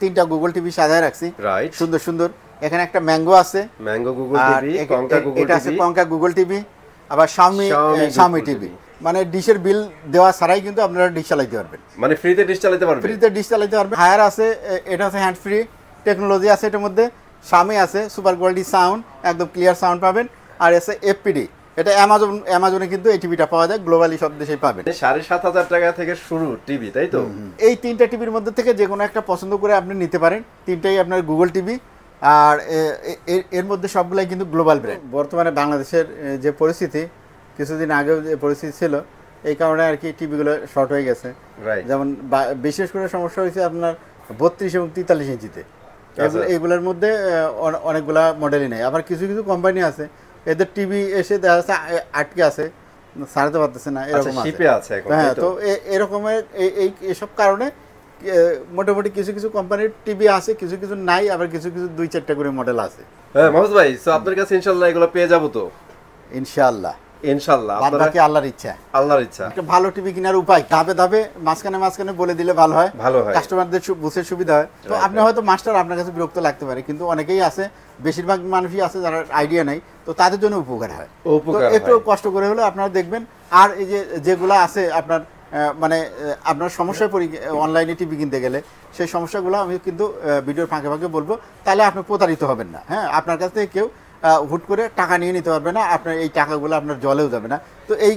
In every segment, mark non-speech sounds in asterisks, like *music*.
তিনটা Google TV সাজায় রাখছি রাইট সুন্দর সুন্দর এখানে একটা ম্যাঙ্গো আছে mango Google TV Konka Google TV এটা আছে কঙ্কা গুগল টিভি আবার শাওমি শাওমি টিভি মানে ডিশের বিল দেওয়া ছাড়াই কিন্তু আপনারা ডিশ চালাতে পারবেন মানে ফ্রিতে ডিশ চালাতে পারবেন ফ্রিতে ডিশ চালাতে পারবেন হায়ার আছে এটা আছে হ্যান্ড ফ্রি টেকনোলজি আছে এটার মধ্যে শামি আছে সুপার কোয়ালিটি সাউন্ড একদম ক্লিয়ার সাউন্ড পাবেন আর আছে এফপিডি এটা অ্যামাজন অ্যামাজনে কিন্তু এই টিভিটা পাওয়া যায় গ্লোবালি সব দেশেই পাবেন সাড়ে সাত হাজার টাকা থেকে শুরু টিভি তাই তো এই তিনটা টিভির মধ্যে থেকে যে কোনো একটা পছন্দ করে আপনি নিতে পারেন তিনটাই আপনার গুগল টিভি আর এর মধ্যে সবগুলাই কিন্তু গ্লোবাল ব্র্যান্ড বর্তমানে বাংলাদেশের যে পরিস্থিতি কিছুদিন আগেও যে পরিস্থিতি ছিল এই কারণে আর কি টিভিগুলো শর্ট হয়ে গেছে যেমন বিশেষ করে সমস্যা হয়েছে আপনার বত্রিশ এবং তেতাল্লিশ ইঞ্চিতে আচ্ছা। এগুলোর মধ্যে অনেকগুলা মডেলই নেই আবার কিছু কিছু কোম্পানি আছে এদের টিভি এসে দেখা যাচ্ছে আটকে আছে সারাতে পারতেছে না এরকম শিপে আচ্ছা, আছে হ্যাঁ তো এরকমের এই এসব কারণে মোটামুটি কিছু কিছু কোম্পানির টিভি আছে কিছু কিছু নাই আবার কিছু কিছু দুই চারটা করে মডেল আছে হ্যাঁ মহাজ ভাই তো আপনার কাছে ইনশাল্লাহ এগুলো পেয়ে যাবো তো ইনশাল্লাহ বিরক্ত লাগতে পারে কিন্তু অনেকেই আছে বেশিরভাগ মানুষই আছে যারা আইডিয়া নাই তো তাদের জন্য উপকার হয় একটু কষ্ট করে হলে আপনারা দেখবেন আর এই যে আছে আপনার মানে আপনার সমস্যায় পরি অনলাইনে টিভি কিনতে গেলে সেই সমস্যাগুলো আমি কিন্তু ভিডিওর ফাঁকে ফাঁকে বলবো তাহলে আপনি প্রতারিত হবেন না হ্যাঁ আপনার কাছ থেকে কেউ হুট করে টাকা নিয়ে নিতে পারবে না আপনার এই টাকাগুলো আপনার জলেও যাবে না তো এই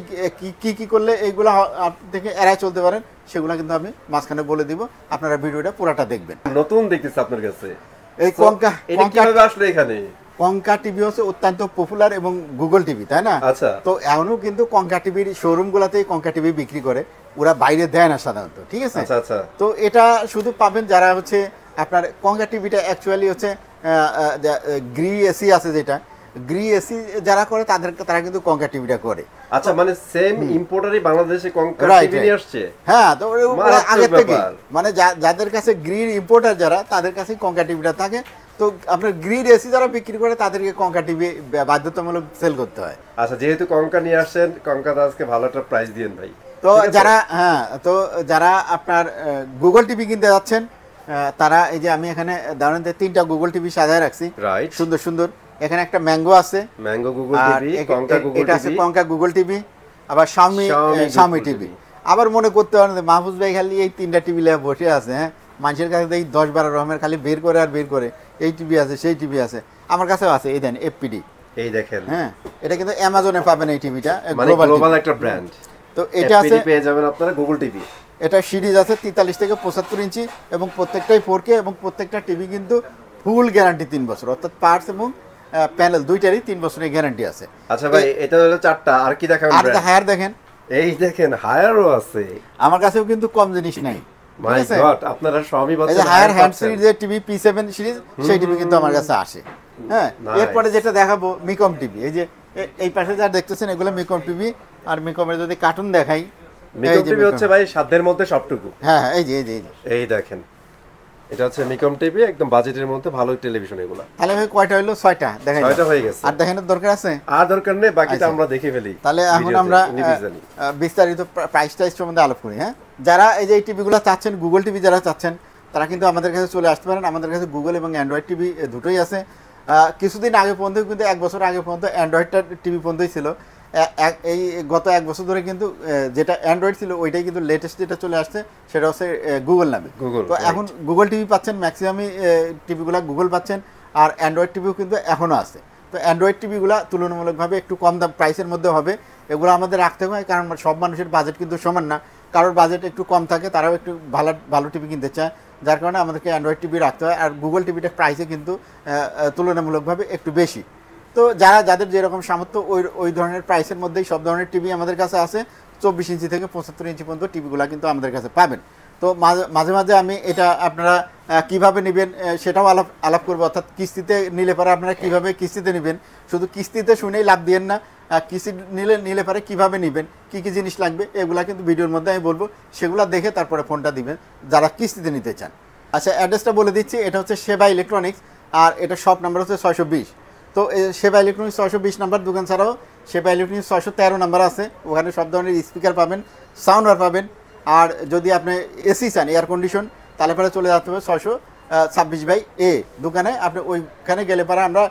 কি কি করলে এইগুলো আপনি দেখে এড়ায় চলতে পারেন সেগুলো কিন্তু আমি মাঝখানে বলে দিব আপনারা ভিডিওটা পুরাটা দেখবেন নতুন দেখতেছি আপনার কাছে এই কঙ্কা কিভাবে আসলে এখানে কঙ্কা টিভি হচ্ছে অত্যন্ত পপুলার এবং গুগল টিভি তাই না আচ্ছা। তো এমনও কিন্তু কঙ্কা টিভির শোরুমগুলোতেই কঙ্কা টিভি বিক্রি করে ওরা বাইরে দেয় না সাধারণত ঠিক আছে আচ্ছা, আচ্ছা। তো এটা শুধু পাবেন যারা হচ্ছে আপনার কঙ্গা টিভিটা অ্যাকচুয়ালি হচ্ছে গ্রি এসি আছে যেটা গ্রি এসি যারা করে তাদের তারা কিন্তু কঙ্কা টিভিটা করে আচ্ছা মানে সেম ইম্পোর্টারই বাংলাদেশে কঙ্কা টিভি নিয়ে আসছে হ্যাঁ তো আগে থেকে মানে যাদের কাছে গ্রির ইম্পোর্টার যারা তাদের কাছে কঙ্কা টিভিটা থাকে তো আপনার গ্রিড এসি যারা বিক্রি করে তাদেরকে কঙ্কা টিভি বাধ্যতামূলক সেল করতে হয় আচ্ছা যেহেতু কঙ্কা নিয়ে আসছেন কঙ্কা দাসকে ভালো একটা প্রাইস দিয়েন ভাই তো যারা হ্যাঁ তো যারা আপনার গুগল টিভি কিনতে যাচ্ছেন তারা এই যে আমি এখানে ধরেন তিনটা গুগল টিভি সাজায় রাখছি সুন্দর সুন্দর এখানে একটা ম্যাঙ্গো আছে mango Google TV Konka Google এটা আছে কঙ্কা গুগল টিভি আবার শাওমি শাওমি টিভি আবার মনে করতে পারেন মাহফুজ ভাই খালি এই তিনটা টিভি লেখা বসে আছে হ্যাঁ মানুষের কাছে দেখি দশ বারো রকমের খালি বের করে আর বের করে এই টিভি আছে সেই টিভি আছে আমার কাছেও আছে এই দেন এফপিডি এই দেখেন হ্যাঁ এটা কিন্তু অ্যামাজনে পাবেন এই টিভিটা গ্লোবাল মানে একটা ব্র্যান্ড তো এটা আছে পেয়ে যাবেন আপনারা গুগল টিভি এটা সিরিজ আছে তেতাল্লিশ থেকে পঁচাত্তর ইঞ্চি এবং প্রত্যেকটাই ফোর এবং প্রত্যেকটা টিভি কিন্তু ফুল গ্যারান্টি তিন বছর অর্থাৎ পার্টস এবং প্যানেল দুইটারই তিন বছরের গ্যারান্টি আছে আচ্ছা ভাই এটা হলো চারটা আর কি দেখাবেন আর হায়ার দেখেন এই দেখেন হায়ারও আছে আমার কাছেও কিন্তু কম জিনিস নাই মাই গড আপনারা সবই বলছেন এই হায়ার হ্যান্ড সিরিজ যে টিভি পি7 সিরিজ সেই টিভি কিন্তু আমার কাছে আসে হ্যাঁ এরপরে যেটা দেখাবো মিকম টিভি এই যে এই পাশে যা দেখতেছেন এগুলো মিকম টিভি আর মিকমের যদি কার্টুন দেখাই মিকম হচ্ছে ভাই সাধ্যের মধ্যে সবটুকু হ্যাঁ, হ্যাঁ এই যে এই যে এই দেখেন এটা হচ্ছে মিকম টিভি একদম বাজেটের মধ্যে ভালো টেলিভিশন এগুলো তাহলে ভাই কয়টা হলো দেখেন হয়ে গেছে আর দরকার আছে আর দরকার নেই বাকিটা আচ্ছা। আমরা দেখে ফেলি তাহলে এখন আমরা বিস্তারিত প্রাইস টাইস সম্বন্ধে আলাপ করি হ্যাঁ যারা এই যে টিভিগুলো চাচ্ছেন গুগল টিভি যারা চাচ্ছেন তারা কিন্তু আমাদের কাছে চলে আসতে পারেন আমাদের কাছে গুগল এবং অ্যান্ড্রয়েড টিভি দুটোই আছে কিছুদিন আগে পর্যন্ত কিন্তু এক বছর আগে পর্যন্ত অ্যান্ড্রয়েডটা টিভি পর্যন্তই ছিল এই গত এক বছর ধরে কিন্তু যেটা অ্যান্ড্রয়েড ছিল ওইটাই কিন্তু লেটেস্ট যেটা চলে আসছে সেটা হচ্ছে গুগল নামে গুগল তো এখন গুগল টিভি পাচ্ছেন ম্যাক্সিমামই টিভিগুলো গুগল পাচ্ছেন আর অ্যান্ড্রয়েড টিভিও কিন্তু এখনও আছে তো অ্যান্ড্রয়েড টিভিগুলো তুলনামূলকভাবে একটু কম দাম প্রাইসের মধ্যে হবে এগুলো আমাদের রাখতে হয় কারণ সব মানুষের বাজেট কিন্তু সমান না কারোর বাজেট একটু কম থাকে তারাও একটু ভালো ভালো টিভি কিনতে চায় যার কারণে আমাদেরকে অ্যান্ড্রয়েড টিভি রাখতে হয় আর গুগল টিভিটার প্রাইসে কিন্তু তুলনামূলকভাবে একটু বেশি তো যারা যাদের যেরকম সামর্থ্য ওই ওই ধরনের প্রাইসের মধ্যেই সব ধরনের টিভি আমাদের কাছে আছে চব্বিশ ইঞ্চি থেকে পঁচাত্তর ইঞ্চি পর্যন্ত টিভিগুলো কিন্তু আমাদের কাছে পাবেন তো মাঝে মাঝে আমি এটা আপনারা কিভাবে নেবেন সেটাও আলাপ আলাপ করবো অর্থাৎ কিস্তিতে নিলে পরে আপনারা কিভাবে কিস্তিতে নেবেন শুধু কিস্তিতে শুনেই লাভ দিয়েন না কিস্তি নিলে নিলে পরে কিভাবে নেবেন কি কি জিনিস লাগবে এগুলো কিন্তু ভিডিওর মধ্যে আমি বলবো সেগুলো দেখে তারপরে ফোনটা দিবেন যারা কিস্তিতে নিতে চান আচ্ছা অ্যাড্রেসটা বলে দিচ্ছি এটা হচ্ছে সেবা ইলেকট্রনিক্স আর এটা শপ নাম্বার হচ্ছে ছয়শো বিশ তো সেবা ইলেকট্রনিক্স ছয়শো বিশ নাম্বার দোকান ছাড়াও সেবা ইলেকট্রনিক্স ছয়শো তেরো নাম্বার আছে ওখানে সব ধরনের স্পিকার পাবেন সাউন্ডবার পাবেন আর যদি আপনি এসি চান এয়ার কন্ডিশন তাহলে পরে চলে যেতে হবে ছয়শো ছাব্বিশ বাই এ দোকানে আপনি ওইখানে গেলে পরে আমরা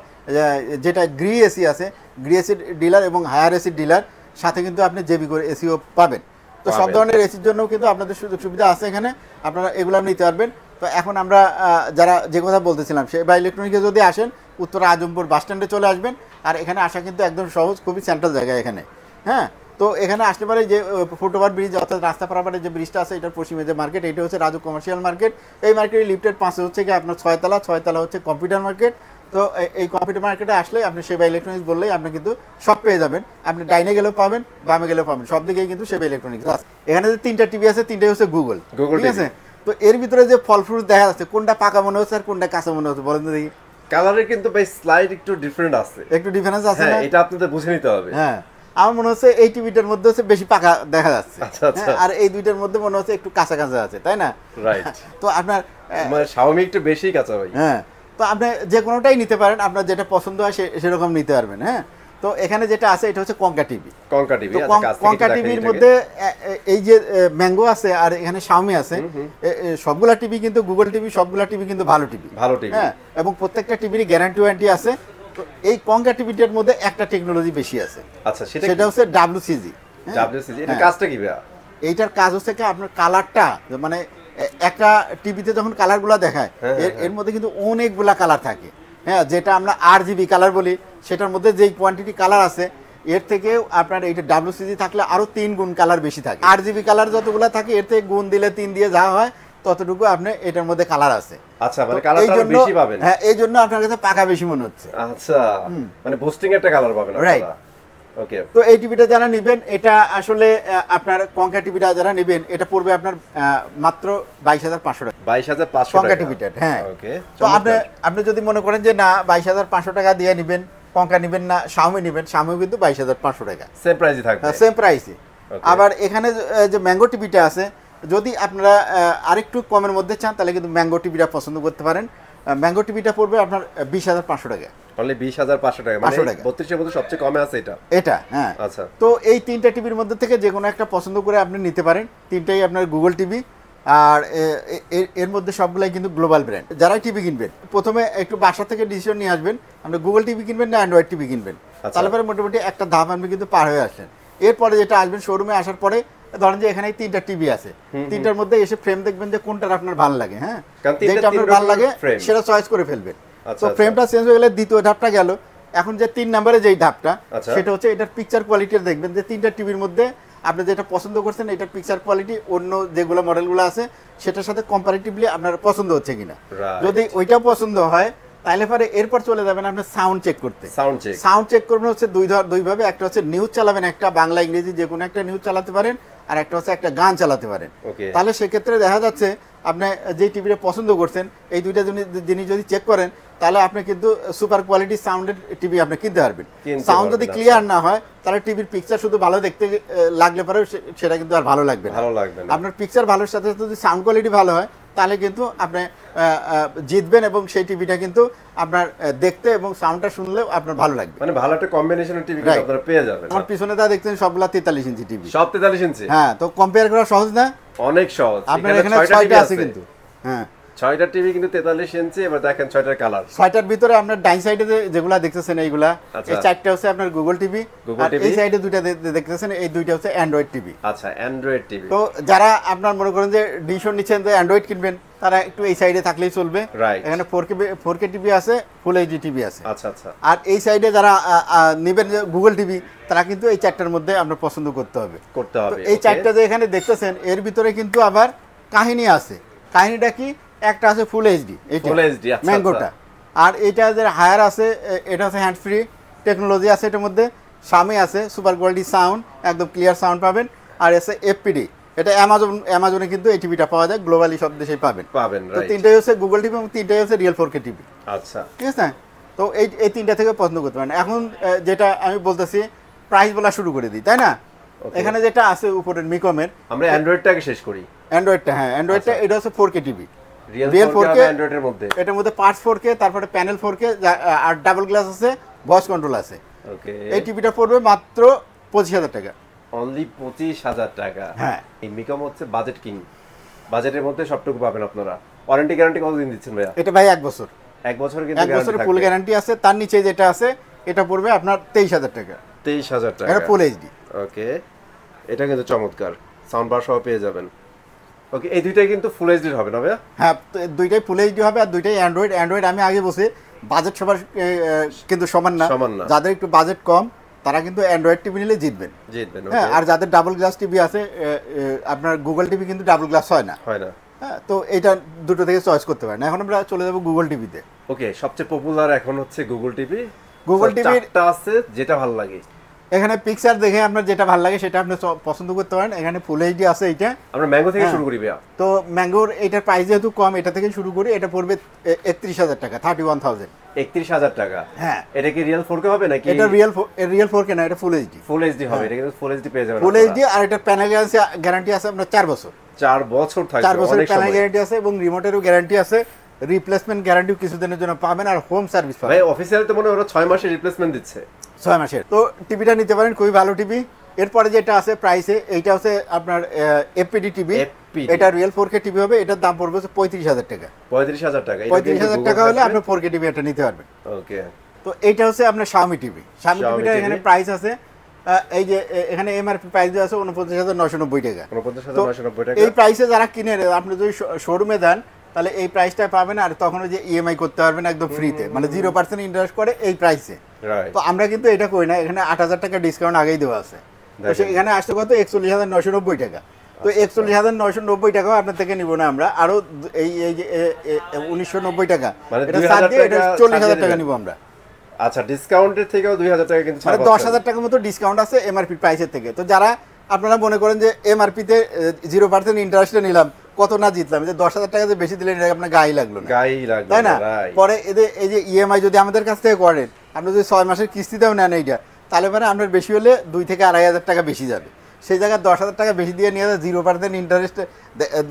যেটা গ্রি এসি আছে গ্রি এসির ডিলার এবং হায়ার এসির ডিলার সাথে কিন্তু আপনি জেবি করে এসিও পাবেন তো সব ধরনের এসির জন্য কিন্তু আপনাদের সুযোগ সুবিধা আছে এখানে আপনারা এগুলো নিতে পারবেন তো এখন আমরা যারা যে কথা বলতেছিলাম সে বা ইলেকট্রনিকে যদি আসেন উত্তরা আজমপুর বাসস্ট্যান্ডে চলে আসবেন আর এখানে আসা কিন্তু একদম সহজ খুবই সেন্ট্রাল জায়গা এখানে হ্যাঁ তো এখানে আসতে পারে যে ফুটওভার ব্রিজ অর্থাৎ রাস্তা পারাপারে যে ব্রিজটা আছে এটার পশ্চিমে যে মার্কেট এটা হচ্ছে রাজু কমার্শিয়াল মার্কেট এই মার্কেটে লিফটেড পাঁচে হচ্ছে কি আপনার ছয়তলা ছয়তলা হচ্ছে কম্পিউটার মার্কেট তো এই কম্পিউটার মার্কেটে আসলে আপনি সেবা ইলেকট্রনিক্স বললেই আপনি কিন্তু সব পেয়ে যাবেন আপনি ডাইনে গেলেও পাবেন বামে গেলেও পাবেন সব দিকেই কিন্তু সেবা ইলেকট্রনিক্স এখানে যে তিনটা টিভি আছে তিনটাই হচ্ছে গুগল গুগল ঠিক আছে তো এর ভিতরে যে ফল ফ্রুট দেখা যাচ্ছে কোনটা পাকা মনে হচ্ছে আর কোনটা কাঁচা মনে হচ্ছে বলেন দেখি কালারের কিন্তু ভাই স্লাইড একটু ডিফারেন্ট আছে একটু ডিফারেন্স আছে হ্যাঁ, না এটা আপনাদের বুঝে নিতে হবে হ্যাঁ আমার মনে হচ্ছে এই টিভিটার মধ্যে হচ্ছে বেশি পাকা দেখা যাচ্ছে আচ্ছা আচ্ছা হ্যাঁ, আর এই দুইটার মধ্যে মনে হচ্ছে একটু কাঁচা কাঁচা আছে তাই না রাইট হ্যাঁ, তো আপনার মানে Xiaomi একটু বেশি কাঁচা ভাই হ্যাঁ তো আপনি যে কোনোটাই নিতে পারেন আপনার যেটা পছন্দ হয় সেরকম নিতে পারবেন হ্যাঁ তো এখানে যেটা আছে এটা হচ্ছে কঙ্কা টিভি কঙ্কা টিভি হ্যাঁ, কঙ্কা টিভির মধ্যে এই যে ম্যাঙ্গো আছে আর এখানে শাওমি আছে সবগুলা টিভি কিন্তু গুগল টিভি সবগুলা টিভি কিন্তু ভালো টিভি ভালো টিভি হ্যাঁ এবং প্রত্যেকটা টিভির গ্যারান্টি ওয়ারেন্টি আছে তো এই কঙ্কা টিভিটার মধ্যে একটা টেকনোলজি বেশি আছে আচ্ছা সেটা সেটা হচ্ছে ডাব্লিউসিজি হ্যাঁ। ডাব্লিউসিজি এটা হ্যাঁ। কাজটা কি ভাইয়া এইটার কাজ হচ্ছে কি আপনার কালারটা মানে একটা টিভিতে যখন কালারগুলো দেখায় এর মধ্যে কিন্তু অনেকগুলা কালার থাকে হ্যাঁ যেটা আমরা আর জিবি কালার বলি সেটার মধ্যে যেই কোয়ান্টিটি কালার আছে এর থেকে আপনার এটা ডাব্লিউসিজি থাকলে আরও তিন গুণ কালার বেশি থাকে আর জিবি কালার যতগুলো থাকে এর থেকে গুণ দিলে তিন দিয়ে যা হয় ততটুকু আপনি এটার মধ্যে কালার আছে আচ্ছা মানে কালার বেশি পাবেন হ্যাঁ এই জন্য আপনার কাছে পাকা বেশি মনে হচ্ছে আচ্ছা মানে বুস্টিং একটা কালার পাবেন রাইট ওকে তো এই টিভিটা যারা নেবেন এটা আসলে আপনার কঙ্কা টিভিটা যারা নেবেন এটা পড়বে আপনার মাত্র বাইশ হাজার পাঁচশো টাকা বাইশ হাজার পাঁচশো কঙ্কা টিভিটা হ্যাঁ তো আপনি আপনি যদি মনে করেন যে না বাইশ হাজার পাঁচশো টাকা দিয়ে নেবেন কঙ্কা নেবেন না শাওমি নেবেন শাওমিও কিন্তু বাইশ হাজার পাঁচশো টাকা সেম প্রাইসই থাকবে সেম হ্যাঁ, প্রাইসই আবার এখানে যে ম্যাঙ্গো টিভিটা আছে যদি আপনারা আরেকটু কমের মধ্যে চান তাহলে কিন্তু ম্যাঙ্গো টিভিটা পছন্দ করতে পারেন ম্যাঙ্গো টিভিটা পড়বে আপনার বিশ হাজার পাঁচশো টাকা অনলি বিশ হাজার পাঁচশো টাকা মানে পাঁচশো টাকা বত্রিশের মধ্যে সবচেয়ে কমে আছে এটা এটা হ্যাঁ আচ্ছা তো এই তিনটা টিভির মধ্যে থেকে যে কোনো একটা পছন্দ করে আপনি নিতে পারেন তিনটাই আপনার গুগল টিভি আর এর মধ্যে সবগুলাই কিন্তু গ্লোবাল ব্র্যান্ড যারা টিভি কিনবেন প্রথমে একটু বাসা থেকে ডিসিশন নিয়ে আসবেন আপনি গুগল টিভি কিনবেন না অ্যান্ড্রয়েড টিভি কিনবেন আচ্ছা। তাহলে পরে মোটামুটি একটা ধাপ আপনি কিন্তু পার হয়ে আসলেন এরপরে যেটা আসবেন শোরুমে আসার পরে ধরেন যে এখানে তিনটা টিভি আছে তিনটার মধ্যে এসে ফ্রেম দেখবেন যে কোনটা আপনার ভালো লাগে হ্যাঁ যেটা আপনার ভালো লাগে সেটা চয়েস করে ফেলবেন আচ্ছা, তো ফ্রেমটা আচ্ছা। চেঞ্জ হয়ে গেলে দ্বিতীয় ধাপটা গেল এখন যে তিন নম্বরে যেই ধাপটা আচ্ছা। সেটা হচ্ছে এটার পিকচার কোয়ালিটি দেখবেন যে তিনটা টিভির মধ্যে আপনি যেটা পছন্দ করছেন এটার পিকচার কোয়ালিটি অন্য যেগুলো মডেলগুলো আছে সেটার সাথে কম্পারেটিভলি আপনার পছন্দ হচ্ছে কিনা যদি ওইটা পছন্দ হয় তাহলে পরে এরপর চলে যাবেন আপনার সাউন্ড চেক করতে সাউন্ড চেক সাউন্ড চেক করবেন হচ্ছে দুই ধর দুইভাবে একটা হচ্ছে নিউজ চালাবেন একটা বাংলা ইংরেজি যে কোনো একটা নিউজ চালাতে পারেন আর একটা হচ্ছে একটা গান চালাতে পারেন তাহলে সেক্ষেত্রে দেখা যাচ্ছে আপনি যে টিভিটা পছন্দ করছেন এই দুইটা জিনিস যদি চেক করেন তাহলে আপনি কিন্তু সুপার কোয়ালিটি সাউন্ডের টিভি আপনি কিনতে পারবেন সাউন্ড যদি ক্লিয়ার আচ্ছা। না হয় তাহলে টিভির পিকচার শুধু ভালো দেখতে লাগলে পরে সেটা কিন্তু আর ভালো লাগবে ভালো লাগবে আপনার পিকচার ভালোর সাথে সাথে যদি সাউন্ড কোয়ালিটি ভালো হয় তাহলে কিন্তু আপনি জিতবেন এবং সেই টিভিটা কিন্তু আপনার দেখতে এবং সাউন্ডটা শুনলেও আপনার ভালো লাগবে মানে ভালো একটা কম্বিনেশন টিভি আপনারা পেয়ে যাবেন আমার পিছনে দা দেখছেন সবগুলা 43 ইঞ্চি টিভি সব 43 ইঞ্চি হ্যাঁ তো কম্পেয়ার করা সহজ না অনেক সহজ আপনার এখানে 6টা আছে কিন্তু হ্যাঁ ছয়টা টিভি কিন্তু তেতাল্লিশ ইঞ্চি এবার দেখেন ছয়টার কালার ছয়টার ভিতরে আপনার ডাইন সাইডে যেগুলো দেখতেছেন এইগুলা আচ্ছা। এই চারটা হচ্ছে আপনার গুগল টিভি এই সাইডে দুইটা দেখতেছেন এই দুইটা হচ্ছে অ্যান্ড্রয়েড টিভি আচ্ছা অ্যান্ড্রয়েড টিভি তো যারা আপনার মনে করেন যে ডিশন নিচ্ছেন যে অ্যান্ড্রয়েড কিনবেন তারা একটু এই সাইডে থাকলেই চলবে এখানে four K four K TV আছে ফুল এইচডি টিভি আছে আচ্ছা আচ্ছা আর এই সাইডে যারা নেবেন গুগল টিভি তারা কিন্তু এই চারটার মধ্যে আপনার পছন্দ করতে হবে করতে হবে এই চারটা যে এখানে দেখতেছেন এর ভিতরে কিন্তু আবার কাহিনী আছে কাহিনীটা কি একটা আছে ফুল এইচডি ফুল এইচডি ম্যাঙ্গোটা আর এটা যে হায়ার আছে এটা হচ্ছে হ্যান্ড ফ্রি টেকনোলজি আছে এটার মধ্যে সামনে আছে সুপার কোয়ালিটি সাউন্ড একদম ক্লিয়ার সাউন্ড পাবেন আর এসে এফপিডি এটা অ্যামাজন অ্যামাজনে কিন্তু এই টিভিটা পাওয়া যায় গ্লোবালি সব দেশেই পাবেন পাবেন তো তিনটাই হচ্ছে গুগল টিভি এবং তিনটাই হচ্ছে রিয়েল ফোর কে টিভি আচ্ছা ঠিক আছে তো এই এই তিনটা থেকে পছন্দ করতে পারেন এখন যেটা আমি বলতেছি প্রাইস বলা শুরু করে দিই তাই না এখানে যেটা আছে উপরের মিকমের আমরা অ্যান্ড্রয়েডটাকে শেষ করি অ্যান্ড্রয়েডটা হ্যাঁ অ্যান্ড্রয়েডটা আচ্ছা। এটা হচ্ছে four K TV real 4K অ্যান্ড্রয়েডের মধ্যে এটার মধ্যে পার্টস 4K তারপরে প্যানেল 4K আর ডাবল গ্লাস আছে ভয়েস কন্ট্রোল আছে ওকে এই টিভিটা পড়বে মাত্র 25000 টাকা অনলি 25000 টাকা হ্যাঁ এই মিকম হচ্ছে বাজেট কিং বাজেটের মধ্যে সবটুকু পাবেন আপনারা ওয়ারেন্টি গ্যারান্টি কতদিন দিচ্ছেন ভাইয়া এটা ভাই এক বছর এক বছর কিন্তু এক বছরের ফুল গ্যারান্টি আছে তার নিচে যেটা আছে এটা পড়বে আপনার 23000 টাকা 23000 টাকা এটা ফুল এইচডি ওকে এটা কিন্তু চমৎকার সাউন্ড বার সহ পেয়ে যাবেন ওকে এই দুইটাই কিন্তু ফুল এইচডি হবে না ভাইয়া হ্যাঁ দুইটাই ফুল এইচডি হবে আর দুইটাই অ্যান্ড্রয়েড অ্যান্ড্রয়েড আমি আগে বসে বাজেট সবার কিন্তু সমান না যাদের একটু বাজেট কম তারা কিন্তু অ্যান্ড্রয়েড টিভি নিলে জিতবেন জিতবেন হ্যাঁ আর যাদের ডাবল গ্লাস টিভি আছে আপনার গুগল টিভি কিন্তু ডাবল গ্লাস হয় না হয় না হ্যাঁ তো এটা দুটো থেকে চয়েস করতে পারেন এখন আমরা চলে যাব গুগল টিভিতে ওকে সবচেয়ে পপুলার এখন হচ্ছে গুগল টিভি গুগল টিভি আছে যেটা ভালো লাগে এখানে পিকচার দেখে আপনার যেটা ভালো লাগে সেটা আপনি পছন্দ করতে পারেন এখানে ফুল এইচডি আছে এইটা আমরা ম্যাঙ্গো থেকে হ্যাঁ। শুরু করি ভাইয়া তো ম্যাঙ্গোর এটার প্রাইস যেহেতু কম এটা থেকে শুরু করি এটা পড়বে একত্রিশ হাজার টাকা থার্টি ওয়ান থাউজেন্ড একত্রিশ হাজার টাকা হ্যাঁ এটা কি রিয়েল ফোর কে হবে নাকি এটা রিয়েল রিয়েল ফোর কে না এটা ফুল এইচডি ফুল এইচডি হবে হ্যাঁ। এটা কিন্তু ফুল এইচডি পেয়ে যাবেন ফুল এইচডি আর এটা প্যানেল গ্যারান্টি আছে আপনার চার বছর চার বছর থাকবে চার বছর প্যানেল গ্যারান্টি আছে এবং রিমোটেরও গ্যারান্টি আছে রিপ্লেসমেন্ট গ্যারান্টি কিছুদিনের জন্য পাবেন আর হোম সার্ভিস পাবেন ভাই অফিসিয়াল তো মনে হয় ওরা ছয় মাসের রিপ্লেসমেন্ট দিচ্ছে ছয় মাসের তো টিভিটা নিতে পারেন খুবই ভালো টিভি এরপরে যেটা আছে প্রাইসে এইটা হচ্ছে আপনার এফপিডি টিভি এটা রিয়েল ফোর কে টিভি হবে এটার দাম পড়বে পঁয়ত্রিশ হাজার টাকা পঁয়ত্রিশ হাজার টাকা পঁয়ত্রিশ হাজার টাকা হলে আপনি ফোর কে টিভি এটা নিতে পারবেন ওকে তো এইটা হচ্ছে আপনার শাওমি টিভি শাওমি টিভিটা এখানে প্রাইস আছে এই যে এখানে এমআরপি প্রাইস দেওয়া আছে উনপঞ্চাশ হাজার নশো নব্বই টাকা এই প্রাইসে যারা কিনে আপনি যদি শোরুমে দেন তাহলে এই প্রাইসটা পাবেন আর তখন যে ইএমআই করতে পারবেন একদম ফ্রিতে মানে জিরো পার্সেন্ট ইন্টারেস্ট করে এই প্রাইসে তো আমরা কিন্তু এটা করি না এখানে আট হাজার টাকা ডিসকাউন্ট আগেই দেওয়া আছে তো এখানে আসতে কত একচল্লিশ হাজার নশো নব্বই টাকা তো আচ্ছা। একচল্লিশ হাজার নয়শো নব্বই টাকাও আপনার থেকে নিব না আমরা আরো এই এই যে উনিশশো নব্বই টাকা মানে এটা সার দিয়ে এটা চল্লিশ হাজার টাকা নিব আমরা আচ্ছা ডিসকাউন্টের থেকে দুই হাজার টাকা কিন্তু মানে দশ হাজার টাকার মতো ডিসকাউন্ট আছে এমআরপি প্রাইসের থেকে তো যারা আপনারা মনে করেন যে এমআরপিতে জিরো পার্সেন্ট ইন্টারেস্টে নিলাম কত না জিতলাম যে দশ হাজার টাকা যে বেশি দিলেন আপনার গায়ে লাগলো গাই লাগলো তাই না পরে এদের এই যে ইএমআই e যদি আমাদের কাছ থেকে করেন আপনি যদি ছয় মাসের কিস্তিতেও নেন এইটা তাহলে মানে আপনার বেশি হলে দুই থেকে আড়াই হাজার টাকা বেশি যাবে সেই জায়গায় দশ হাজার টাকা বেশি দিয়ে নিয়ে জিরো পার্সেন্ট ইন্টারেস্ট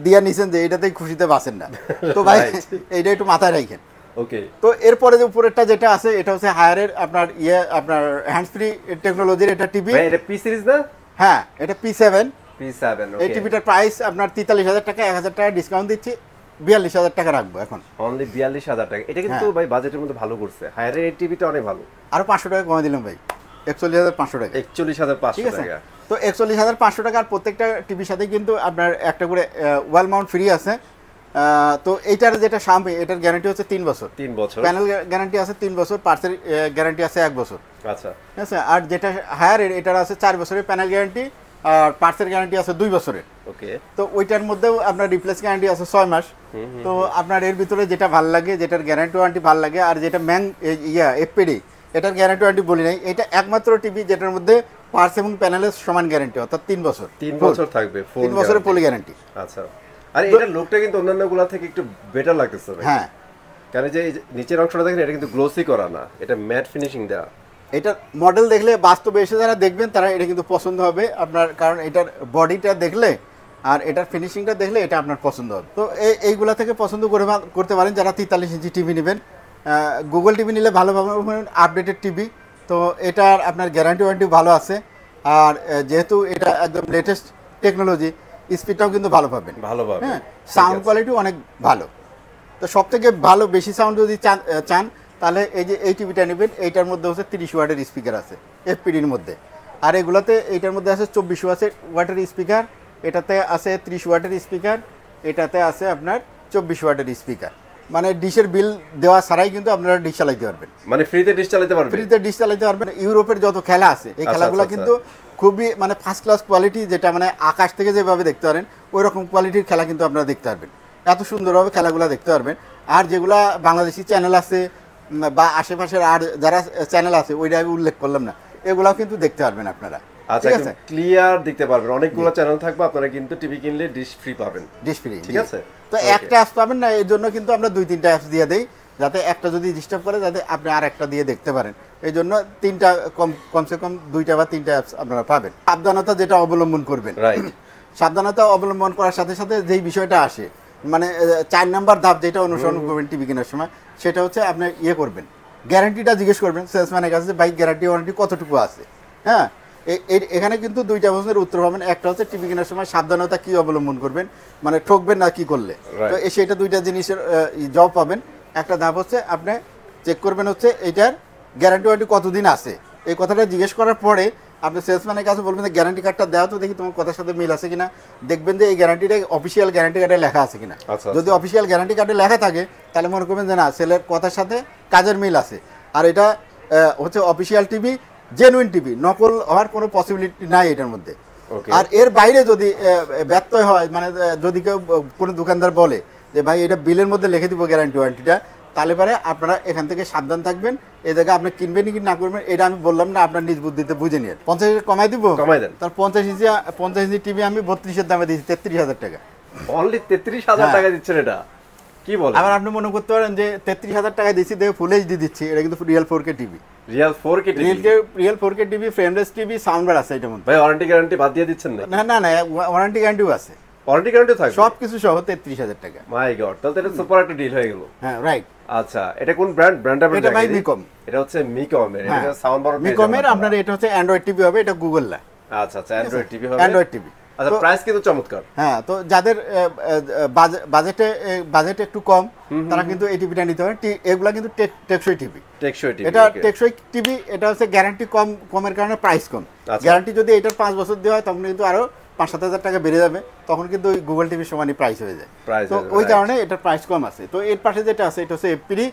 দিয়ে নিছেন যে এইটাতেই খুশিতে বাসেন না তো ভাই *laughs* এইটা একটু মাথায় রাখেন ওকে তো এরপরে যে উপরেরটা যেটা আছে এটা হচ্ছে হায়ারের আপনার ইয়ে আপনার হ্যান্ডস ফ্রি টেকনোলজির এটা টিভি এটা পি সিরিজ না হ্যাঁ এটা পি সেভেন P7 এই টিভিটার প্রাইস আপনার হাজার টাকা এক হাজার টাকা ডিসকাউন্ট দিচ্ছি বিয়াল্লিশ হাজার টাকা রাখবো এখন অনলি হাজার টাকা এটা কিন্তু হ্যাঁ। ভাই বাজেটের মধ্যে ভালো করছে হায়ার এই টিভিটা অনেক ভালো আর পাঁচশো টাকা কমে দিলাম ভাই একচল্লিশ হাজার পাঁচশো টাকা একচল্লিশ হাজার 41500 টাকা তো একচল্লিশ 41500 টাকা আর প্রত্যেকটা টিভির সাথে কিন্তু আপনার একটা করে ওয়াল মাউন্ট ফ্রি আছে তো এইটার যেটা সামনে এটার গ্যারান্টি হচ্ছে তিন বছর তিন বছর প্যানেল গ্যারান্টি আছে তিন বছর পার্সের গ্যারান্টি আছে এক বছর আচ্ছা ঠিক আছে আর যেটা হায়ার এটার আছে চার বছরের প্যানেল গ্যারান্টি আর পার্টসের গ্যারান্টি আছে দুই বছরের ওকে তো ওইটার মধ্যেও আপনার রিপ্লেস গ্যারান্টি আছে ছয় মাস তো আপনার এর ভিতরে যেটা ভাল লাগে যেটার গ্যারান্টি ওয়ারেন্টি ভাল লাগে আর যেটা ম্যান ইয়া এফপিডি এটার গ্যারান্টি ওয়ারেন্টি বলি নাই এটা একমাত্র টিভি যেটার মধ্যে পার্টস এবং প্যানেলের সমান গ্যারান্টি অর্থাৎ তিন বছর তিন বছর থাকবে তিন বছরের ফুল গ্যারান্টি আচ্ছা আর এটার লুকটা কিন্তু অন্যান্য গুলা থেকে একটু বেটার লাগতেছে হ্যাঁ কারণ যে নিচের অংশটা দেখেন এটা কিন্তু গ্লোসি করা না এটা ম্যাট ফিনিশিং দেওয়া এটা মডেল দেখলে বাস্তবে এসে যারা দেখবেন তারা এটা কিন্তু পছন্দ হবে আপনার কারণ এটার বডিটা দেখলে আর এটার ফিনিশিংটা দেখলে এটা আপনার পছন্দ হবে তো এইগুলা থেকে পছন্দ করে করতে পারেন যারা তেতাল্লিশ ইঞ্চি টিভি নেবেন গুগল টিভি নিলে ভালোভাবে আপডেটেড টিভি তো এটার আপনার গ্যারান্টি ওয়ারেন্টি ভালো আছে আর যেহেতু এটা একদম লেটেস্ট টেকনোলজি স্পিডটাও কিন্তু ভালো পাবেন ভালো পাবেন হ্যাঁ সাউন্ড কোয়ালিটি অনেক ভালো তো সব থেকে ভালো বেশি সাউন্ড যদি চান চান তাহলে এই যে এই টিভিটা নেবেন এইটার মধ্যে হচ্ছে তিরিশ ওয়াটের স্পিকার আছে এফপিডির মধ্যে আর এগুলোতে এইটার মধ্যে আছে চব্বিশ ওয়াটের স্পিকার এটাতে আছে ত্রিশ ওয়াটের স্পিকার এটাতে আছে আপনার চব্বিশ ওয়াটের স্পিকার মানে ডিশের বিল দেওয়া ছাড়াই কিন্তু আপনারা ডিশ চালাইতে পারবেন মানে ফ্রিতে ডিশ চালাতে পারবেন ফ্রিতে ডিশ চালাইতে পারবেন ইউরোপের যত খেলা আছে এই আচ্ছা, খেলাগুলো আচ্ছা, কিন্তু আচ্ছা। খুবই মানে ফার্স্ট ক্লাস কোয়ালিটি যেটা মানে আকাশ থেকে যেভাবে দেখতে পারেন ওই রকম কোয়ালিটির খেলা কিন্তু আপনারা দেখতে পারবেন এত সুন্দরভাবে খেলাগুলো দেখতে পারবেন আর যেগুলা বাংলাদেশি চ্যানেল আছে বা আশেপাশের আর যারা চ্যানেল আছে ওইটা আমি উল্লেখ করলাম না এগুলাও কিন্তু দেখতে পারবেন আপনারা আচ্ছা, ক্লিয়ার দেখতে পারবেন অনেকগুলো চ্যানেল থাকবে আপনারা কিন্তু টিভি কিনলে ডিশ ফ্রি পাবেন ডিশ ফ্রি ঠিক আছে তো একটা অ্যাপস পাবেন না এই জন্য কিন্তু আমরা দুই তিনটা অ্যাপস দিয়ে দেই যাতে একটা যদি ডিস্টার্ব করে যাতে আপনি আর একটা দিয়ে দেখতে পারেন এই জন্য তিনটা কম কমসে কম দুইটা বা তিনটা অ্যাপস আপনারা পাবেন সাবধানতা যেটা অবলম্বন করবেন রাইট *clears throat* সাবধানতা অবলম্বন করার সাথে সাথে যেই বিষয়টা আসে মানে চার নাম্বার ধাপ যেটা অনুসরণ করবেন টিভি কেনার সময় সেটা হচ্ছে আপনি ইয়ে করবেন গ্যারান্টিটা জিজ্ঞেস করবেন সেলসম্যানের কাছে বাইক গ্যারান্টি ওয়ারেন্টি কতটুকু আছে হ্যাঁ এখানে কিন্তু দুইটা প্রশ্নের উত্তর পাবেন একটা হচ্ছে টিভি কেনার সময় সাবধানতা কি অবলম্বন করবেন মানে ঠকবেন না কি করলে তো সেটা দুইটা জিনিসের জব পাবেন একটা ধাপ হচ্ছে আপনি চেক করবেন হচ্ছে এটার গ্যারান্টি ওয়ারেন্টি কতদিন আছে এই কথাটা জিজ্ঞেস করার পরে আপনি সেলসম্যানের কাছে বলবেন যে গ্যারান্টি কার্ডটা দেওয়া তো দেখি তোমার কথার সাথে মিল আছে কিনা দেখবেন যে এই গ্যারান্টিটা অফিসিয়াল গ্যারান্টি কার্ডে লেখা আছে কিনা আচ্ছা, যদি অফিসিয়াল গ্যারান্টি কার্ডে লেখা থাকে তাহলে মনে করবেন যে না সেলের কথার সাথে কাজের মিল আছে আর এটা হচ্ছে অফিসিয়াল টিভি জেনুইন টিভি নকল হওয়ার কোনো পসিবিলিটি নাই এটার মধ্যে আর এর বাইরে যদি ব্যর্থ হয় মানে যদি কেউ কোনো দোকানদার বলে যে ভাই এটা বিলের মধ্যে লিখে দিব গ্যারান্টি ওয়ারেন্টিটা তাহলে পরে আপনারা এখান থেকে সাবধান থাকবেন এ জায়গায় আপনি কিনবেন কি না করবেন এটা আমি বললাম না আপনার নিজ বুদ্ধিতে বুঝে নিয়ে পঞ্চাশ কমাই দিব কমাই দেন তার পঞ্চাশ ইঞ্চি পঞ্চাশ ইঞ্চি টিভি আমি বত্রিশের দামে দিয়েছি তেত্রিশ হাজার টাকা অনলি তেত্রিশ হাজার হ্যাঁ। টাকা দিচ্ছেন এটা কি বলেন আবার আপনি মনে করতে পারেন যে তেত্রিশ হাজার টাকা দিচ্ছি দেখে ফুল এইচডি দিচ্ছি এটা কিন্তু real four K TV real আছে না না ওয়ারেন্টি গ্যারান্টিও আছে ওয়ারেন্টি গ্যারান্টি থাকবে সবকিছু সহ 33000 টাকা মাই গড তাহলে এটা সুপার একটা ডিল হয়ে গেল হ্যাঁ রাইট আচ্ছা এটা কোন ব্র্যান্ড ব্র্যান্ড এটা ভাই মিকম এটা হচ্ছে মিকম এর এটা সাউন্ড বার মিকম এর আপনার এটা হচ্ছে অ্যান্ড্রয়েড টিভি হবে এটা গুগল আচ্ছা আচ্ছা অ্যান্ড্রয়েড টিভি হবে অ্যান্ড্রয়েড টিভি আচ্ছা প্রাইস কিন্তু চমৎকার হ্যাঁ তো যাদের বাজেটে বাজেট একটু কম তারা কিন্তু এই টিভিটা নিতে পারে এগুলা কিন্তু টেকসই টিভি টেকসই টিভি এটা টেকসই টিভি এটা হচ্ছে গ্যারান্টি কম কমের কারণে প্রাইস কম গ্যারান্টি আচ্ছা। যদি এটার পাঁচ বছর দেওয়া হয় তখন কিন্তু আরো পাঁচ সাত হাজার টাকা বেড়ে যাবে তখন কিন্তু ওই গুগল টিভির সমানই প্রাইস হয়ে যায় তো ওই কারণে এটার প্রাইস কম আছে তো এর পাশে যেটা আছে এটা হচ্ছে এফপিডি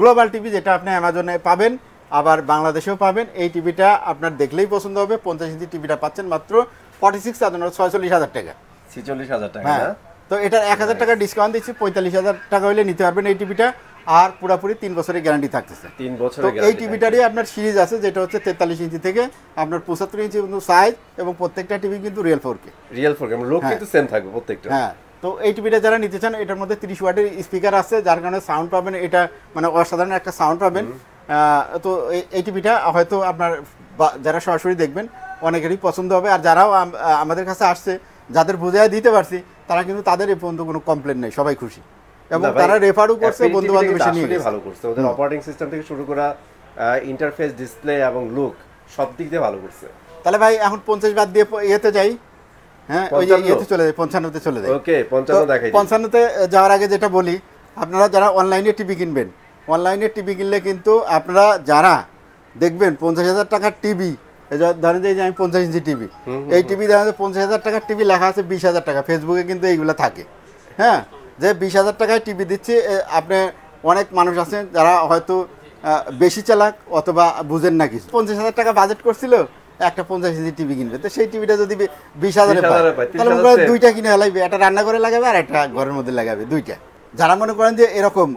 গ্লোবাল টিভি যেটা আপনি অ্যামাজনে পাবেন আবার বাংলাদেশেও পাবেন এই টিভিটা আপনার দেখলেই পছন্দ হবে পঞ্চাশ ইঞ্চি টিভিটা পাচ্ছেন মাত্র ফর্টি সিক্স ছয়চল্লিশ হাজার টাকা ছিচল্লিশ হাজার টাকা হ্যাঁ তো এটা এক হাজার টাকা ডিসকাউন্ট দিচ্ছি পঁয়তাল্লিশ হাজার টাকা হলে নিতে পারবেন এই টিভিটা আর পুরোপুরি তিন বছরের গ্যারান্টি থাকতেছে তিন বছর এই টিভিটারই আপনার সিরিজ আছে যেটা হচ্ছে তেতাল্লিশ ইঞ্চি থেকে আপনার পঁচাত্তর ইঞ্চি কিন্তু সাইজ এবং প্রত্যেকটা টিভি কিন্তু real four K real four K লোক কিন্তু সেম থাকবে প্রত্যেকটা হ্যাঁ তো এই টিভিটা যারা নিতে চান এটার মধ্যে তিরিশ ওয়াটের স্পিকার আছে যার কারণে সাউন্ড পাবেন এটা মানে অসাধারণ একটা সাউন্ড পাবেন তো এই টিভিটা হয়তো আপনার যারা সরাসরি দেখবেন অনেকেরই পছন্দ হবে আর যারাও আমাদের কাছে আসছে যাদের বোঝায় দিতে পারছি তারা কিন্তু তাদের এই পর্যন্ত কোনো কমপ্লেন নেই সবাই খুশি এবং তারা রেফারও করছে বন্ধু বান্ধব নিয়ে ভালো করছে ওদের অপারেটিং সিস্টেম থেকে শুরু করা ইন্টারফেস ডিসপ্লে এবং লুক সব দিক দিয়ে ভালো করছে তাহলে ভাই এখন পঞ্চাশ বাদ দিয়ে ইয়েতে যাই হ্যাঁ ওই ইয়েতে চলে যাই পঞ্চান্নতে চলে যাই ওকে পঞ্চান্ন দেখাই পঞ্চান্নতে যাওয়ার আগে যেটা বলি আপনারা যারা অনলাইনে টিভি কিনবেন অনলাইনে টিভি কিনলে কিন্তু আপনারা যারা দেখবেন পঞ্চাশ হাজার টাকার টিভি ধরেন যে আমি পঞ্চাশ ইঞ্চি টিভি এই টিভি দেখা যাচ্ছে পঞ্চাশ হাজার টাকার টিভি লেখা আছে বিশ হাজার টাকা ফেসবুকে কিন্তু এইগুলো থাকে হ্যাঁ যে বিশ হাজার টাকায় টিভি দিচ্ছি আপনি অনেক মানুষ আছেন যারা হয়তো বেশি চালাক অথবা বুঝেন না কিছু পঞ্চাশ হাজার টাকা বাজেট করছিল একটা পঞ্চাশ ইঞ্চি টিভি কিনবে তো সেই টিভিটা যদি বিশ হাজারে মনে তাহলে দুইটা কিনে লাগবে একটা রান্না করে লাগাবে আর একটা ঘরের মধ্যে লাগাবে দুইটা যারা মনে করেন যে এরকম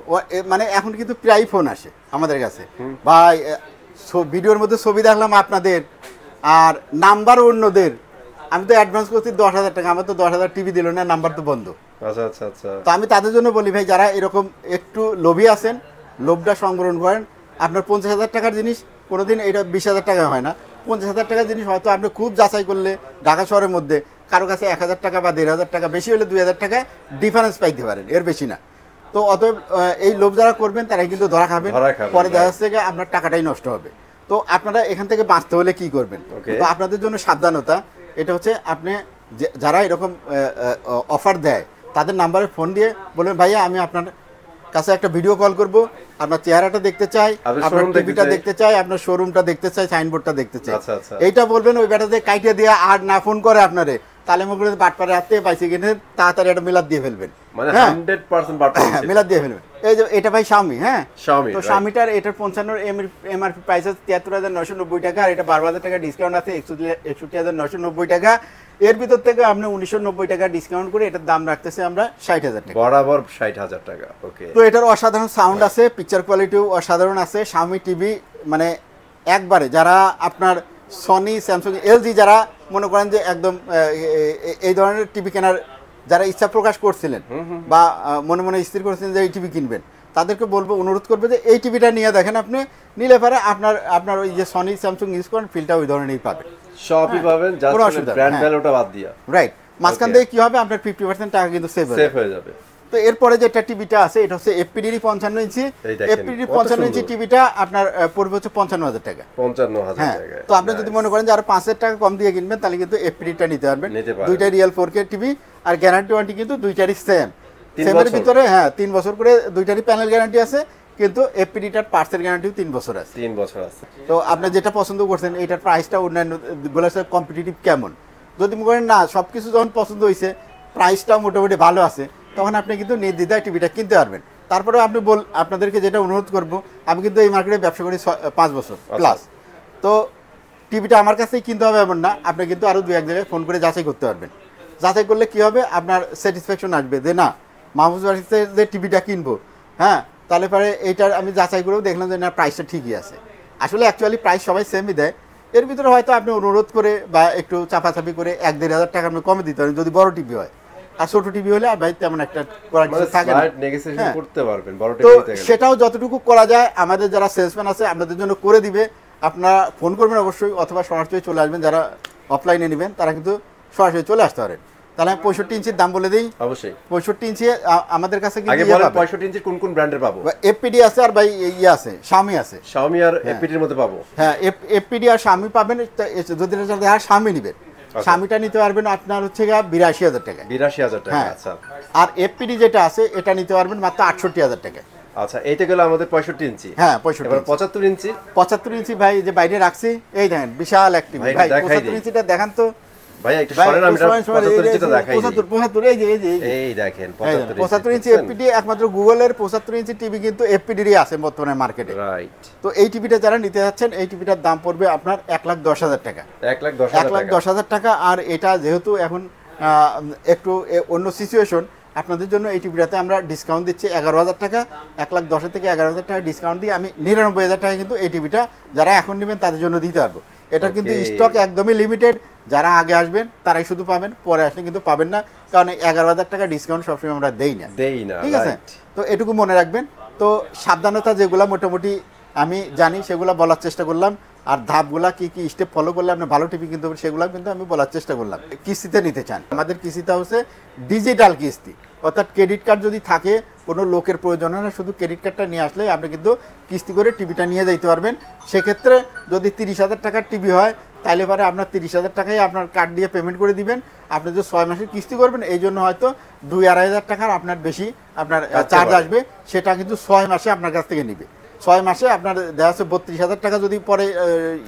মানে এখন কিন্তু প্রায় ফোন আসে আমাদের কাছে বা ভিডিওর মধ্যে ছবি দেখলাম আপনাদের আর নাম্বার অন্যদের আমি তো অ্যাডভান্স করছি দশ হাজার টাকা আমার তো দশ হাজার টিভি দিল না নাম্বার তো বন্ধ আচ্ছা আচ্ছা আচ্ছা তো আমি তাদের জন্য বলি ভাই যারা এরকম একটু লোভি আছেন লোভটা সংগ্রহণ করেন আপনার পঞ্চাশ হাজার টাকার জিনিস কোনোদিন এটা বিশ হাজার টাকা হয় না পঞ্চাশ হাজার টাকার জিনিস হয়তো আপনি খুব যাচাই করলে ঢাকা শহরের মধ্যে কারো কাছে এক হাজার টাকা বা দেড় হাজার টাকা বেশি হলে দুই হাজার টাকা ডিফারেন্স পাইতে পারেন এর বেশি না তো অতএব এই লোভ যারা করবেন তারাই কিন্তু ধরা খাবেন পরে দেখা হ্যাঁ। যাচ্ছে আপনার টাকাটাই নষ্ট হবে তো আপনারা এখান থেকে বাঁচতে হলে কি করবেন তো আপনাদের জন্য সাবধানতা এটা হচ্ছে আপনি যারা এরকম অফার দেয় তাদের নাম্বারে ফোন দিয়ে বলবেন ভাইয়া আমি আপনার কাছে একটা ভিডিও কল করব আপনার চেহারাটা দেখতে চাই আপনার টিভিটা দেখতে চাই আপনার শোরুমটা দেখতে চাই সাইনবোর্ডটা দেখতে চাই আচ্ছা, আচ্ছা। এইটা বলবেন ওই ব্যাটাতে কাইটে দিয়ে আর না ফোন করে আপনারে তাহলে মোবাইল বাটপারে হাতে পাইছে কিনে তাড়াতাড়ি একটা মিলাদ দিয়ে ফেলবেন মানে 100% হ্যাঁ। *laughs* মিলাদ দিয়ে ফেলবেন এই যে এটা ভাই স্বামী হ্যাঁ স্বামী তো স্বামীটার এটার পঞ্চান্নর এমআরপি প্রাইস আছে তিয়াত্তর হাজার নশো নব্বই টাকা আর এটা বারো হাজার টাকা ডিসকাউন্ট আছে একষট্টি হাজার নশো নব্বই টাকা এর ভিতর থেকে আপনি উনিশশো নব্বই টাকা ডিসকাউন্ট করে এটার দাম রাখতেছি আমরা ষাট হাজার টাকা বরাবর ষাট হাজার টাকা ওকে তো এটার অসাধারণ সাউন্ড আছে পিকচার কোয়ালিটিও অসাধারণ আছে স্বামী টিভি মানে একবারে যারা আপনার সনি স্যামসুং এলজি যারা মনে করেন যে একদম এই ধরনের টিভি কেনার যারা ইচ্ছা প্রকাশ করছিলেন বা মনে মনে স্থির করেছিলেন যে এই টিভি কিনবেন তাদেরকে বলবো অনুরোধ করবে যে এই টিভিটা নিয়ে দেখেন আপনি নিলে পারে আপনার আপনার ওই যে সনি স্যামসুং ইউজ করেন ফিলটা ওই ধরনেরই পাবে সবই হ্যাঁ, পাবেন কোনো অসুবিধা ব্র্যান্ড ভ্যালুটা বাদ দিয়া রাইট মাঝখান থেকে কি হবে আপনার ফিফটি পার্সেন্ট টাকা কিন্তু সেভ হয়ে যাবে তো এরপরে যেটা টিভিটা আছে এটা হচ্ছে এফপিডি পঞ্চান্ন ইঞ্চি এফপিডি পঞ্চান্ন ইঞ্চি টিভিটা আপনার পড়বে হচ্ছে পঞ্চান্ন হাজার টাকা পঞ্চান্ন হাজার হ্যাঁ তো আপনি যদি মনে করেন যে আরো পাঁচ হাজার টাকা কম দিয়ে কিনবেন তাহলে কিন্তু এফপিডিটা নিতে পারবেন দুইটা রিয়েল ফোর কে টিভি আর গ্যারান্টি ওয়ারেন্টি কিন্তু দুইটারই সেম সেমের ভিতরে হ্যাঁ তিন বছর করে দুইটারই প্যানেল গ্যারান্টি আছে কিন্তু এফপিডিটার পার্সেল গ্যারান্টিও তিন বছর আছে তিন বছর আছে তো আপনি যেটা পছন্দ করছেন এটার প্রাইসটা অন্যান্য গুলোর সাথে কম্পিটিটিভ কেমন যদি মনে করেন না সব কিছু যখন পছন্দ হয়েছে প্রাইসটাও মোটামুটি ভালো আছে তখন আপনি কিন্তু নির্দ্বিধায় টিভিটা কিনতে পারবেন তারপরেও আপনি বল আপনাদেরকে যেটা অনুরোধ করব আমি কিন্তু এই মার্কেটে ব্যবসা করি পাঁচ বছর প্লাস আচ্ছা। তো টিভিটা আমার কাছেই কিনতে হবে এমন না আপনি কিন্তু আরও দু এক জায়গায় ফোন করে যাচাই করতে পারবেন যাচাই করলে কি হবে আপনার স্যাটিসফ্যাকশন আসবে যে না মাহফুজ বাড়িতে যে টিভিটা কিনবো হ্যাঁ তাহলে পরে এইটার আমি যাচাই করেও দেখলাম যে না প্রাইসটা ঠিকই আছে আসলে অ্যাকচুয়ালি প্রাইস সবাই সেমই দেয় এর ভিতরে হয়তো আপনি অনুরোধ করে বা একটু চাপাচাপি করে এক দেড় হাজার টাকা আপনি কমে দিতে পারেন যদি বড় টিভি হয় আর ছোট টিভি হলে আর ভাই তেমন একটা করার মানে কিছু থাকে হ্যাঁ। তো সেটাও যতটুকু করা যায় আমাদের যারা সেলসম্যান আছে আপনাদের জন্য করে দিবে আপনারা ফোন করবেন অবশ্যই অথবা সরাসরি চলে আসবেন যারা অফলাইনে নেবেন তারা কিন্তু সরাসরি চলে আসতে পারেন তাহলে আমি পঁয়ষট্টি ইঞ্চির দাম বলে দিই অবশ্যই পঁয়ষট্টি ইঞ্চি আমাদের কাছে কি ইয়ে পঁয়ষট্টি ইঞ্চি কোন কোন ব্র্যান্ডের পাবো এফপিডি আছে আর ভাই ইয়ে আছে স্বামী আছে স্বামী আর হ্যাঁ। এফপিডির মধ্যে পাবো হ্যাঁ এফপিডি আর স্বামী পাবেন যদি আর স্বামী নেবেন আচ্ছা। স্বামীটা নিতে পারবেন আপনার হচ্ছে বিরাশি হাজার টাকা বিরাশি হাজার টাকা আচ্ছা আর এফপিডি যেটা আছে এটা নিতে পারবেন মাত্র আটষট্টি হাজার টাকা আচ্ছা এইটা গেল আমাদের পঁয়ষট্টি ইঞ্চি হ্যাঁ পঁয়ষট্টি এবার পঁচাত্তর ইঞ্চি পঁচাত্তর ইঞ্চি ভাই যে বাইরে রাখছি এই দেখেন বিশাল একটি ভাই পঁচাত্তর ইঞ্চিটা দেখান তো একটু আর এটা যেহেতু এখন একটু অন্য সিচুয়েশন আপনাদের জন্য এই টিভিটাতে আমরা ডিসকাউন্ট দিচ্ছি এগারো হাজার টাকা এক লাখ দশ থেকে এগারো হাজার টাকা ডিসকাউন্ট দিয়ে আমি নিরানব্বই হাজার টাকা কিন্তু এই টিভিটা যারা এখন নেবেন তাদের জন্য দিতে পারবো এটা কিন্তু স্টক একদমই লিমিটেড যারা আগে আসবেন তারাই শুধু পাবেন পরে আসলে কিন্তু পাবেন না কারণ এগারো হাজার টাকা ডিসকাউন্ট সবসময় আমরা দেই না দেই না ঠিক আছে তো এটুকু মনে রাখবেন তো সাবধানতা যেগুলো মোটামুটি আমি জানি সেগুলো বলার চেষ্টা করলাম আর ধাপগুলা কি কি স্টেপ ফলো করলে আপনি ভালো টিপি কিন্তু সেগুলো কিন্তু আমি বলার চেষ্টা করলাম কিস্তিতে নিতে চান আমাদের কিস্তিতে হচ্ছে ডিজিটাল কিস্তি অর্থাৎ ক্রেডিট কার্ড যদি থাকে কোনো লোকের প্রয়োজন হয় না শুধু ক্রেডিট কার্ডটা নিয়ে আসলে আপনি কিন্তু কিস্তি করে টিভিটা নিয়ে যেতে পারবেন সেক্ষেত্রে যদি তিরিশ হাজার টাকার টিভি হয় তাহলে পরে আপনার তিরিশ হাজার টাকাই আপনার কার্ড দিয়ে পেমেন্ট করে দিবেন আপনি যদি ছয় মাসের কিস্তি করবেন এই জন্য হয়তো দুই আড়াই হাজার টাকার আপনার বেশি আপনার চার্জ আচ্ছা আসবে সেটা কিন্তু ছয় মাসে আপনার কাছ থেকে নেবে ছয় মাসে আপনার দেখা যাচ্ছে বত্রিশ হাজার টাকা যদি পরে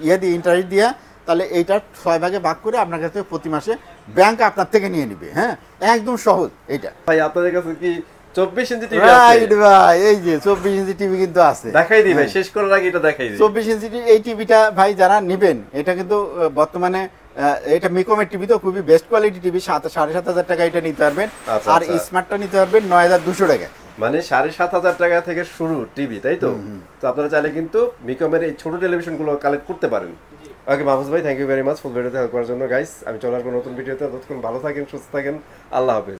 ইয়ে দিয়ে ইন্টারেস্ট দিয়ে তাহলে এইটা ছয় ভাগে ভাগ করে আপনার কাছ থেকে প্রতি মাসে ব্যাংক আপনার থেকে নিয়ে নিবে হ্যাঁ একদম সহজ এটা ভাই আপনাদের কাছে কি 24 ইঞ্চি টিভি রাইট ভাই এই যে 24 ইঞ্চি টিভি কিন্তু আছে দেখাই দিই ভাই হ্যাঁ। শেষ করার আগে এটা দেখাই দিই 24 ইঞ্চি এই টিভিটা ভাই যারা নেবেন এটা কিন্তু বর্তমানে এটা টিভি তো খুবই বেস্ট কোয়ালিটি টিভি সাত সাড়ে সাত হাজার টাকা এটা নিতে পারবেন আচ্ছা, আচ্ছা। আর স্মার্টটা নিতে পারবেন নয় হাজার দুশো টাকা মানে সাড়ে সাত হাজার টাকা থেকে শুরু টিভি তাই তো তো আপনারা চাইলে কিন্তু মিকমের এই ছোট গুলো কালেক্ট করতে পারেন ওকে মাহফুজ ভাই thank you very much full ভিডিওতে হেল্প করার জন্য গাইস আমি চলে আসবো নতুন ভিডিওতে ততক্ষণ ভালো থাকেন সুস্থ থাকেন আল্লাহ হাফিজ